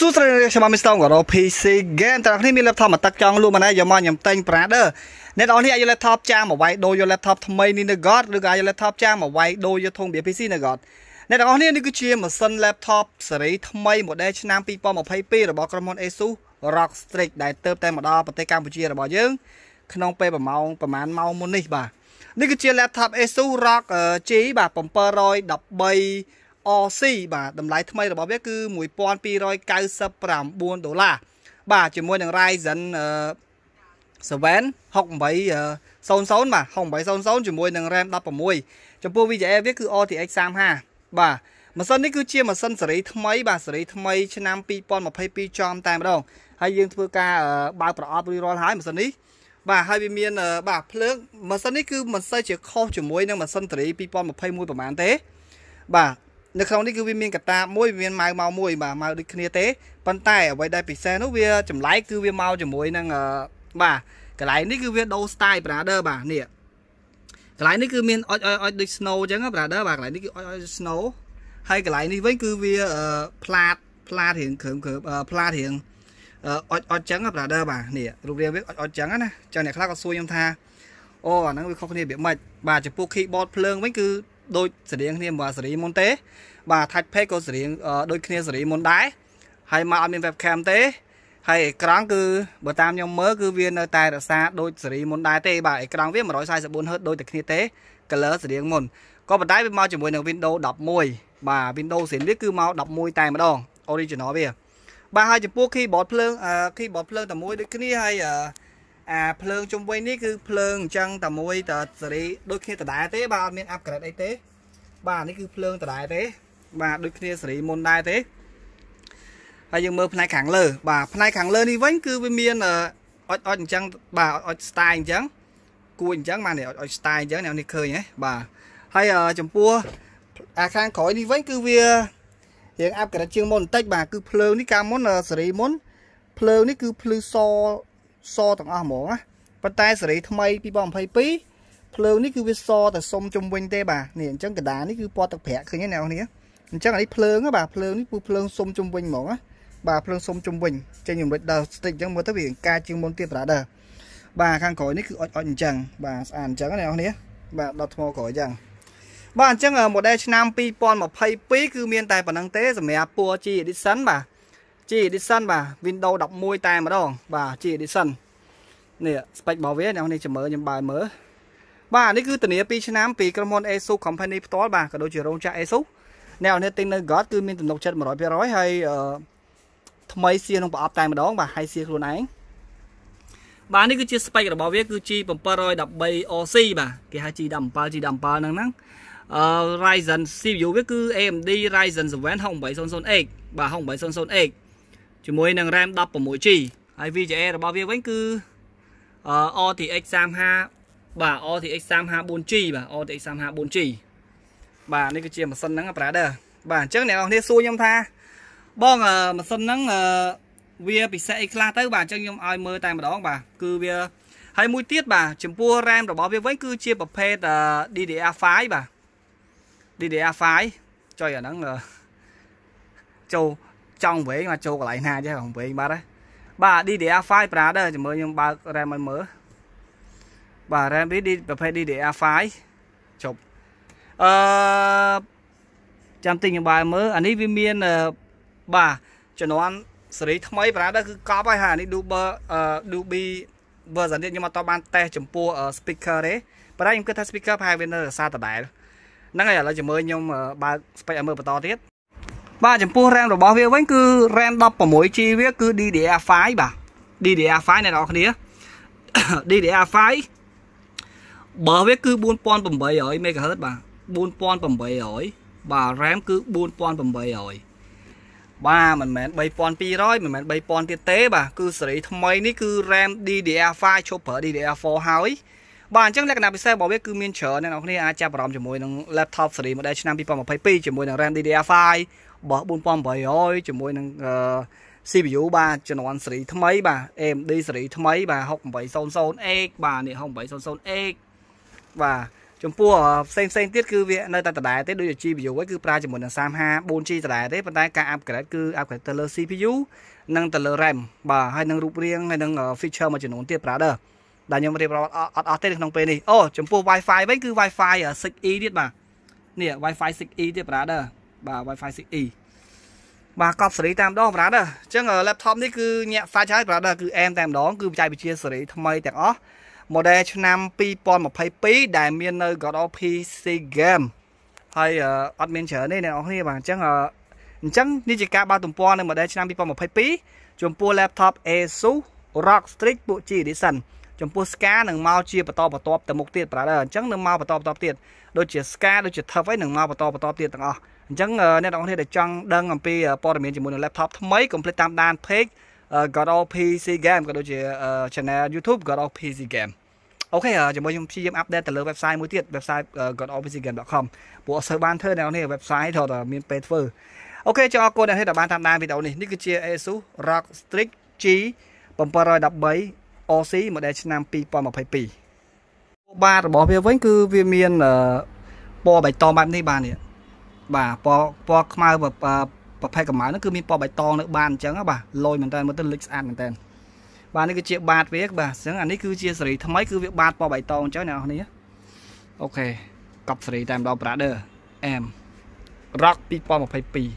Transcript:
សួស្តីអ្នកខ្ញុំមីស្តងក៏រក PC game តែអ្នកនេះមាន laptop មកទឹកចង់លក់មិនដែរយកមកខ្ញុំតែង Brother អ្នកនរនេះអាចយក laptop ចាស់មកវាយដូរយក laptop ថ្មីនេះនៅ God ឬក៏អាចយក laptop ចាស់មកវាយដូរយកធំវា PC នៅ God អ្នកនរនេះនេះគឺជាម៉ាស៊ីន laptop សេរីថ្មី model ឆ្នាំ2022របស់ក្រុមហ៊ុន ASUS ROG Strix ដែលទៅតែមកដល់ប្រទេសកម្ពុជារបស់យើង ក្នុងពេលប្រហែលប្រហែលម៉ោងមុននេះបាទនេះគឺជា laptop ASUS ROG G បាទ713 RC បាទតម្លៃថ្មីរបស់វាគឺ1299ដុល្លារបាទជាមួយនឹង Ryzen 7 6800បាទ6800ជាមួយនឹង RAM 16ចំពោះ VGA វាគឺ RTX 35បាទម៉ាស៊ីននេះគឺជាម៉ាស៊ីនសេរី ថ្មីបាទសេរីថ្មី ឆ្នាំ2022ចំតែម្ដងហើយយើងធ្វើការបើកប្រអប់រួចរាល់ហើយម៉ាស៊ីននេះ បាទហើយវាមានបាទភ្លើងម៉ាស៊ីននេះគឺមិនសូវជាខុសជាមួយនឹងម៉ាស៊ីនសេរី2021ប្រហែលទេបាទនៅក្នុងនេះគឺវាមានកតាបមួយមានម៉ៅមកមួយបាទម៉ៅដូចគ្នាទេប៉ុន្តែអ្វីដែលពិសេសនោះវាចម្លែកគឺវាមកជាមួយនឹងបាទកន្លែងនេះគឺវាដូរ style brother បាទនេះកន្លែងនេះគឺមានអុចអុចអុចដូច snow អញ្ចឹង brother បាទកន្លែងនេះគឺអុចអុច snow ហើយកន្លែងនេះវិញគឺវាផ្លាតផ្លាតរៀងគ្រើមគ្រើមផ្លាតរៀងអុចអុចអញ្ចឹង brother បាទនេះរូបរាងវាអុចអុចអញ្ចឹងណាចឹងអ្នកខ្លះក៏សួរខ្ញុំថាអូអាហ្នឹងវាខុសគ្នារបៀបម៉េចបាទចំពោះ keyboard ភ្លើងវិញគឺដូចស្រៀងគ្នាមកសេរីមុនទេ បាទ touch pad ក៏ស្រៀងដូចគ្នាសេរីមុនដែរហើយមកអត់មាន webcam ទេហើយអេក្រង់គឺបើតាមខ្ញុំមើលគឺវានៅតែរក្សាដូចសេរីមុនដែរទេបាទអេក្រង់វា 144Hz ដូចតែគ្នាទេ color ស្រៀងមុនក៏ប៉ុន្តែវាមកជាមួយនឹង Windows 11បាទ Windows ស្រៀងវាគឺមក11តែម្ដង original វា បាទហើយចំពោះ keyboard ភ្លើង keyboard ភ្លើងតែមួយដូចគ្នាហើយអាភ្លើងជុំវិញនេះគឺភ្លើងអញ្ចឹងតែមួយតសេរីដូចគ្នាដដែលទេ បាទអត់មានអាប់ក្រេតអីទេបាទនេះគឺភ្លើងដដែលទេបាទដូចគ្នាសេរីមុនដែរទេហើយយើងមើលផ្នែកខាងលើ បាទផ្នែកខាងលើនេះវិញគឺវាមានអុចអុចអញ្ចឹងបាទអុចស្តាយអញ្ចឹងគួយអញ្ចឹងបាទនេះអុចអុចស្តាយអញ្ចឹងអ្នកនេះឃើញហ៎បាទហើយចំពោះអាខាងក្រោយនេះវិញគឺវារៀងអាប់ក្រេតជាងមុនបន្តិចបាទគឺភ្លើងនេះកាលមុនសេរីមុនភ្លើងនេះគឺភ្លឺសសទាំងអស់ហ្មងណាប៉ុន្តែសេរីថ្មី2022ភ្លើងនេះគឺវាសតែសុំជុំវិញទេបាទនេះអញ្ចឹងកដានេះគឺពណ៌ទឹកប្រាក់ឃើញទេអ្នកនរអញ្ចឹងអានេះភ្លើងបាទភ្លើងនេះគឺភ្លើងសុំជុំវិញហ្មងណាបាទភ្លើងសុំជុំវិញចេញរំលេចដល់ស្ទិចអញ្ចឹងមើលទៅវាការជាងមុនទៀតប្រដៅបាទខាងក្រោយនេះគឺអុចអុចអញ្ចឹងបាទស្អាតអញ្ចឹងណាអ្នកនរបាទដល់ថ្មក្រោយអញ្ចឹងបាទអញ្ចឹង model ឆ្នាំ2022គឺមានតែប៉ុណ្្នឹងទេសម្រាប់ពណ៌ G Edition បាទជា Edition បាទ Windows 11តែម្ដងបាទជា Edition នេះ spec របស់វាអ្នកនេះចាំមើលខ្ញុំបើមើលបាទនេះគឺធានា2ឆ្នាំពីក្រុមហ៊ុន ASUS Company ផ្ទាល់បាទក៏ដូចជារោងចក្រ ASUS អ្នកនេះទិញនៅ God គឺ មានទំនុកចិត្ត100%ហើយថ្មីសៀក្នុងប្រអប់តែម្ដងបាទហើយសៀខ្លួនឯងបាទនេះគឺជា spec របស់វា គឺ G713OC បាទគេហៅ G17 G17 ហ្នឹងហ្នឹងអឺ Ryzen CPU វាគឺ AMD Ryzen 7 6800X បាទ 6800X ជាមួយនឹង RAM 16G ហើយ VGA របស់វាវិញគឺ RTX 35បាទ RTX 354G បាទ RTX 354G បាទនេះគឺជាម៉ាស៊ីនហ្នឹង brother បាទអញ្ចឹងអ្នកនរគ្នាសួរខ្ញុំថាបងម៉ាស៊ីនហ្នឹងវាពិសេសអីខ្លះទៅបាទអញ្ចឹងខ្ញុំឲ្យមើលតែម្ដងបាទគឺវាហើយមួយទៀតបាទចំពោះ RAM របស់វាវិញគឺជាប្រភេទ DDR5 បាទ DDR5 ចុយអាហ្នឹងចូលចង់វែងមកចូលកន្លែងណាចេះវែងបាត់ហើយបាទ DDR5 Prada ចាំមើលខ្ញុំបើក RAM ឲ្យមើលបាទ RAM វាប្រភេទ DDR5 ចប់អឺចាំទិញបាយមើលអានេះវាមានបាទជំនាន់សេរីថ្មី Prada គឺកប់ហើយហើយអានេះ Duber Dubi version នេះខ្ញុំអត់តបានតេស្តចំពោះ speaker ទេប៉ុន្តែខ្ញុំគិតថា speaker ប្រហែលវានៅរសារដដែលហ្នឹងហើយឥឡូវចាំមើលខ្ញុំបើក spec ឲ្យមើលបន្តទៀតបាទចំពោះ RAM របស់វាវិញគឺ RAM 16G វាគឺ DDR5 បាទ DDR5 អ្នកនរគ្នា DDR5 បើវាគឺ4800 MHz បាទ4800បាទ RAM គឺ4800បាទមិនមែន3200មិនមែន3000ទៀតទេបាទគឺសេរីថ្មីនេះគឺ RAM DDR5 ឈប់ប្រើ DDR4 ហើយបាទអញ្ចឹងលក្ខណៈពិសេសរបស់វាគឺមានច្រើនអ្នកនរគ្នាអាចចាប់អារម្មណ៍ជាមួយនឹង laptop series model ឆ្នាំ2022ជាមួយនឹង RAM DDR5 របស់4800ជាមួយនឹង CPU បាទជំនាន់សេរីថ្មីបាទ AMD សេរីថ្មីបាទ 6800X បាទនេះ 6800X បាទចំពោះផ្សេងផ្សេងទៀតគឺវានៅតែដដែលទេដូចជា GPU ហ្នឹងគឺប្រើជាមួយនឹង 354G ដដែលទេប៉ុន្តែការ upgrade គឺ upgrade ទៅលើ CPU និងទៅលើ RAM បាទហើយនឹងរូបរាងហើយនឹង feature មួយចំនួនទៀតប្រើដែរដែលខ្ញុំរៀបរាប់អត់អស់ទេក្នុងពេលនេះអូចំពោះ Wi-Fi វិញគឺ Wi-Fi 6E ទៀតបាទនេះ Wi-Fi 6E ទៀត brother បាទ Wi-Fi 6E បាទកប់សេរីតាមដង brother អញ្ចឹង laptop នេះគឺញាក់សាច់ហើយ brother គឺ M តែម្ដង គឺបច្ចេកវិទ្យាសេរីថ្មី ទាំងអស់ model ឆ្នាំ2022ដែលមាននៅ God of PC Game ហើយអត់មានច្រើនទេអ្នកនរគ្នាបាទអញ្ចឹងអញ្ចឹងនេះជាការបើកទំព័រនៅ model ឆ្នាំ2022ចំពោះ laptop Asus ROG Strix ពួក G Edition ចំពោះស្កានឹងមកជាបន្តបន្ទាប់ទៅមុខទៀត brother អញ្ចឹងនឹងមកបន្តបន្ទាប់ទៀតដូចជាស្កាដូចជា TUF អីនឹងមកបន្តបន្តទៀតទាំងអស់អញ្ចឹងអ្នកទាំងអស់គ្នាដែលចង់ដឹងអំពីព័ត៌មានជាមួយនឹង laptop ថ្មី complete តាមដាន page God of PC Game ក៏ដូចជា channel YouTube God of PC Game អូខេជាមួយខ្ញុំព្យាយាមអាប់ដេតទៅលើ website មួយទៀត website godofpcgame.com ពួកអត់សូវបានធ្វើអ្នកនេះ website ត្រូវតែមានពេលធ្វើអូខេចង់អរគុណអ្នកនេះដែលបានតាមដានវីដេអូនេះនេះគឺជា ASUS ROG Strix G 713 OC ម៉ូដែលឆ្នាំ2022បាទរបស់វាវិញ គឺវាមានពណ៌បៃតងបែបនេះបាទនេះបាទពណ៌ពណ៌ខ្មៅប្រភេទកម្មៅហ្នឹងគឺមានពណ៌បៃតងនៅបានអញ្ចឹងបាទលយមែនតើមើលទៅលេចស្អាតមែនតើបាទនេះគឺជាបាតវាបាទអញ្ចឹងអានេះគឺជាសេរីថ្មីគឺវាបាតពណ៌បៃតងអញ្ចឹងអ្នកនរនេះអូខេកប់សេរីតែម្ដង Brother M Rock 2022